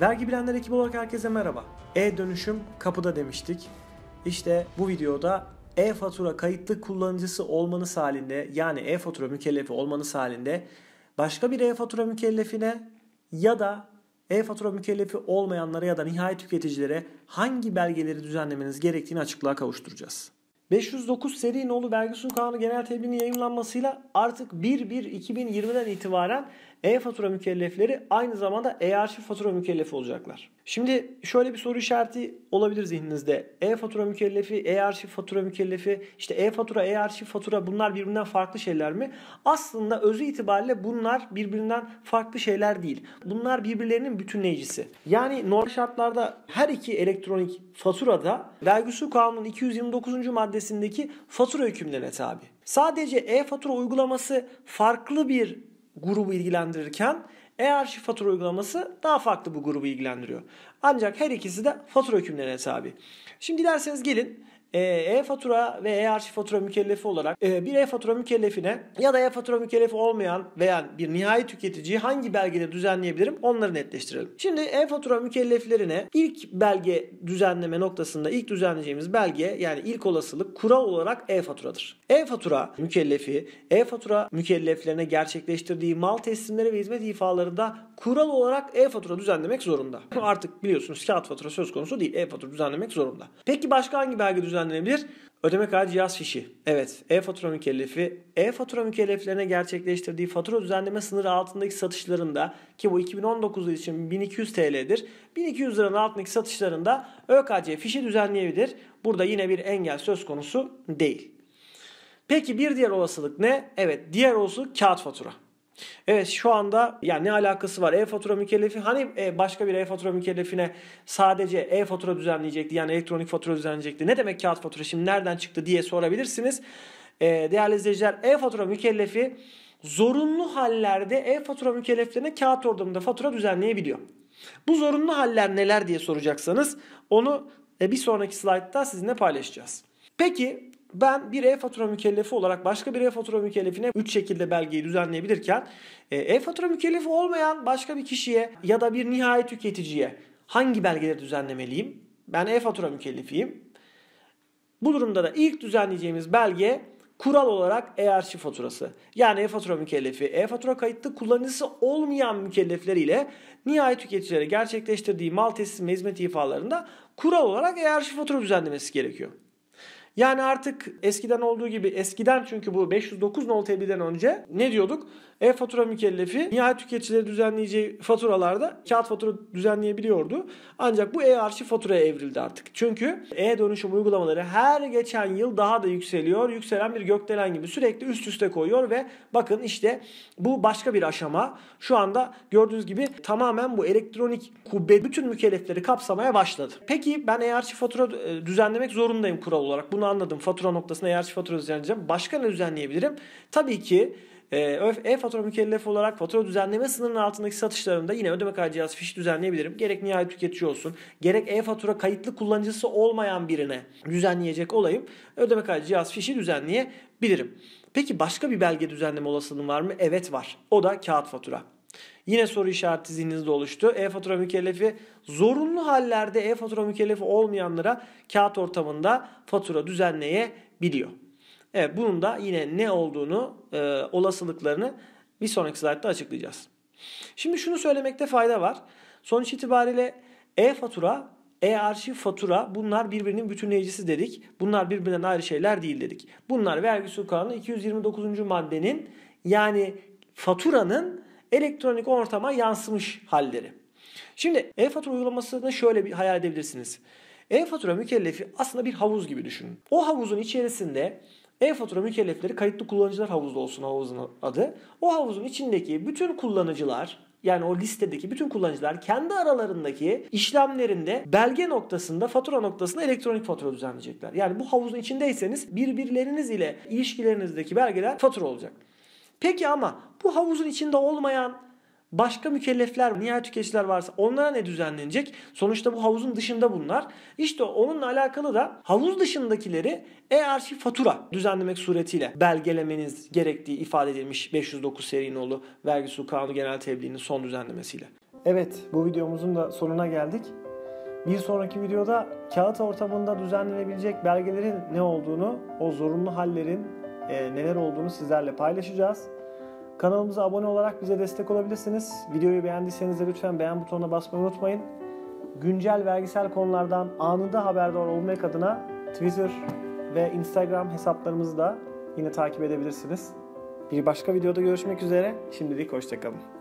Vergi Bilenler ekibi olarak herkese merhaba. E-dönüşüm kapıda demiştik. İşte bu videoda e-fatura kayıtlı kullanıcısı olmanız halinde yani e-fatura mükellefi olmanız halinde başka bir e-fatura mükellefine ya da e-fatura mükellefi olmayanlara ya da nihai tüketicilere hangi belgeleri düzenlemeniz gerektiğini açıklığa kavuşturacağız. 509 seri nolu vergi kanunu genel tebliğinin yayınlanmasıyla artık 1-1-2020'den itibaren e-fatura mükellefleri aynı zamanda E-arşiv fatura mükellefi olacaklar. Şimdi şöyle bir soru işareti olabilir zihninizde. E-fatura mükellefi, E-arşiv fatura mükellefi, işte E-fatura, E-arşiv fatura bunlar birbirinden farklı şeyler mi? Aslında özü itibariyle bunlar birbirinden farklı şeyler değil. Bunlar birbirlerinin bütünleyicisi. Yani normal şartlarda her iki elektronik faturada vergi usul kanunun 229. maddesindeki fatura hükümlerine tabi. Sadece e-fatura uygulaması farklı bir grubu ilgilendirirken eğer arşiv uygulaması daha farklı bu grubu ilgilendiriyor. Ancak her ikisi de fatura hükümlerine tabi. Şimdi derseniz gelin e, e-fatura ve e-arşiv fatura mükellefi olarak e, bir e-fatura mükellefine ya da e-fatura mükellefi olmayan veya bir nihai tüketiciyi hangi belgede düzenleyebilirim onları netleştirelim. Şimdi e-fatura mükelleflerine ilk belge düzenleme noktasında ilk düzenleyeceğimiz belge yani ilk olasılık kural olarak e-faturadır. E-fatura mükellefi e-fatura mükelleflerine gerçekleştirdiği mal teslimleri ve hizmet ifalarında kural olarak e-fatura düzenlemek zorunda. Artık biliyorsunuz kağıt fatura söz konusu değil. E-fatura düzenlemek zorunda. Peki başka hangi belge düzenlenebilir? Ödeme kaydı cihaz fişi. Evet, e-fatura mükellefi, e-fatura mükelleflerine gerçekleştirdiği fatura düzenleme sınırı altındaki satışlarında ki bu 2019 için 1200 TL'dir. 1200 liranın altındaki satışlarında ÖKC fişi düzenleyebilir. Burada yine bir engel söz konusu değil. Peki bir diğer olasılık ne? Evet, diğer olasılık kağıt fatura. Evet şu anda yani ne alakası var e-fatura mükellefi? Hani e, başka bir e-fatura mükellefine sadece e-fatura düzenleyecekti yani elektronik fatura düzenleyecekti. Ne demek kağıt fatura şimdi nereden çıktı diye sorabilirsiniz. E, değerli izleyiciler e-fatura mükellefi zorunlu hallerde e-fatura mükelleflerine kağıt ortamında fatura düzenleyebiliyor. Bu zorunlu haller neler diye soracaksanız onu e, bir sonraki slaytta sizinle paylaşacağız. Peki ben bir e-fatura mükellefi olarak başka bir e-fatura mükellefine 3 şekilde belgeyi düzenleyebilirken e, e-fatura mükellefi olmayan başka bir kişiye ya da bir nihai tüketiciye hangi belgeleri düzenlemeliyim? Ben e-fatura mükellefiyim. Bu durumda da ilk düzenleyeceğimiz belge kural olarak e-arşiv faturası. Yani e-fatura mükellefi, e-fatura kayıtlı kullanıcısı olmayan mükellefler ile nihai tüketicilere gerçekleştirdiği mal teslim hizmet ifalarında kural olarak e-arşiv fatura düzenlemesi gerekiyor. Yani artık eskiden olduğu gibi eskiden çünkü bu 509 nol tebliğden önce ne diyorduk? E-fatura mükellefi nihayet tüketicileri düzenleyeceği faturalarda kağıt fatura düzenleyebiliyordu. Ancak bu e-arşiv faturaya evrildi artık. Çünkü e-dönüşüm uygulamaları her geçen yıl daha da yükseliyor. Yükselen bir gökdelen gibi sürekli üst üste koyuyor ve bakın işte bu başka bir aşama. Şu anda gördüğünüz gibi tamamen bu elektronik kubbe bütün mükellefleri kapsamaya başladı. Peki ben e-arşiv fatura e, düzenlemek zorundayım kural olarak. Bunu bunu anladım. Fatura noktasında eğer fatura düzenleyeceğim. Başka ne düzenleyebilirim? Tabii ki e, e-fatura mükellef olarak fatura düzenleme sınırının altındaki satışlarımda yine ödeme kaydı cihaz fişi düzenleyebilirim. Gerek nihai tüketici olsun, gerek e-fatura kayıtlı kullanıcısı olmayan birine düzenleyecek olayım. Ödeme kaydı cihaz fişi düzenleyebilirim. Peki başka bir belge düzenleme olasılığım var mı? Evet var. O da kağıt fatura. Yine soru işareti zihninizde oluştu. E-fatura mükellefi zorunlu hallerde e-fatura mükellefi olmayanlara kağıt ortamında fatura düzenleyebiliyor. Evet bunun da yine ne olduğunu, e, olasılıklarını bir sonraki slaytta açıklayacağız. Şimdi şunu söylemekte fayda var. Sonuç itibariyle e-fatura, e-arşiv fatura bunlar birbirinin bütünleyicisi dedik. Bunlar birbirinden ayrı şeyler değil dedik. Bunlar vergi usul 229. maddenin yani faturanın elektronik ortama yansımış halleri. Şimdi e-fatura uygulamasını şöyle bir hayal edebilirsiniz. E-fatura mükellefi aslında bir havuz gibi düşünün. O havuzun içerisinde e-fatura mükellefleri kayıtlı kullanıcılar havuzu olsun havuzun adı. O havuzun içindeki bütün kullanıcılar yani o listedeki bütün kullanıcılar kendi aralarındaki işlemlerinde belge noktasında fatura noktasında elektronik fatura düzenleyecekler. Yani bu havuzun içindeyseniz birbirleriniz ile ilişkilerinizdeki belgeler fatura olacak. Peki ama bu havuzun içinde olmayan başka mükellefler, nihayet tüketiciler varsa onlara ne düzenlenecek? Sonuçta bu havuzun dışında bunlar. İşte onunla alakalı da havuz dışındakileri e-arşiv fatura düzenlemek suretiyle belgelemeniz gerektiği ifade edilmiş 509 seri nolu vergi su kanunu genel tebliğinin son düzenlemesiyle. Evet bu videomuzun da sonuna geldik. Bir sonraki videoda kağıt ortamında düzenlenebilecek belgelerin ne olduğunu, o zorunlu hallerin e, neler olduğunu sizlerle paylaşacağız. Kanalımıza abone olarak bize destek olabilirsiniz. Videoyu beğendiyseniz de lütfen beğen butonuna basmayı unutmayın. Güncel vergisel konulardan anında haberdar olmak adına Twitter ve Instagram hesaplarımızı da yine takip edebilirsiniz. Bir başka videoda görüşmek üzere. Şimdilik hoşçakalın.